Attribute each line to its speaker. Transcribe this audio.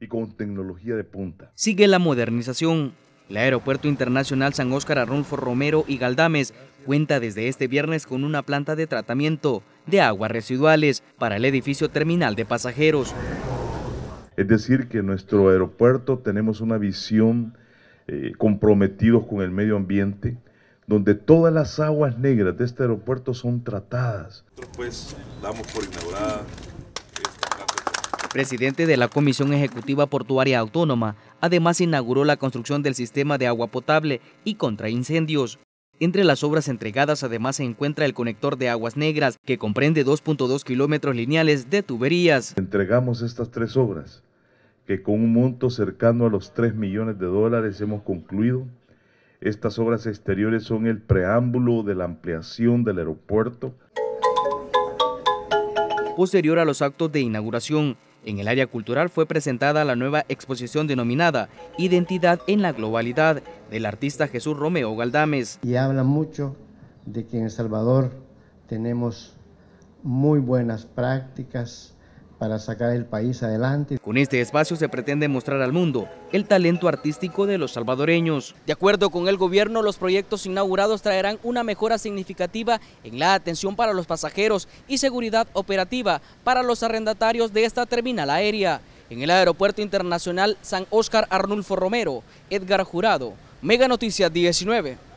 Speaker 1: y con tecnología de punta.
Speaker 2: Sigue la modernización. El Aeropuerto Internacional San Óscar Arnulfo Romero y Galdames cuenta desde este viernes con una planta de tratamiento de aguas residuales para el edificio terminal de pasajeros.
Speaker 1: Es decir, que nuestro aeropuerto tenemos una visión comprometida eh, comprometidos con el medio ambiente, donde todas las aguas negras de este aeropuerto son tratadas.
Speaker 2: pues damos por inaugurada Presidente de la Comisión Ejecutiva Portuaria Autónoma, además inauguró la construcción del sistema de agua potable y contra incendios. Entre las obras entregadas además se encuentra el conector de aguas negras, que comprende 2.2 kilómetros lineales de tuberías.
Speaker 1: Entregamos estas tres obras, que con un monto cercano a los 3 millones de dólares hemos concluido. Estas obras exteriores son el preámbulo de la ampliación del aeropuerto.
Speaker 2: Posterior a los actos de inauguración, en el área cultural fue presentada la nueva exposición denominada Identidad en la Globalidad del artista Jesús Romeo
Speaker 3: Galdames. Y habla mucho de que en El Salvador tenemos muy buenas prácticas, para sacar el país adelante. Con este espacio
Speaker 2: se pretende mostrar al mundo el talento artístico de los salvadoreños. De acuerdo con el gobierno, los proyectos inaugurados traerán una mejora significativa en la atención para los pasajeros y seguridad operativa para los arrendatarios de esta terminal aérea. En el Aeropuerto Internacional San Oscar Arnulfo Romero, Edgar Jurado, Mega Noticias 19.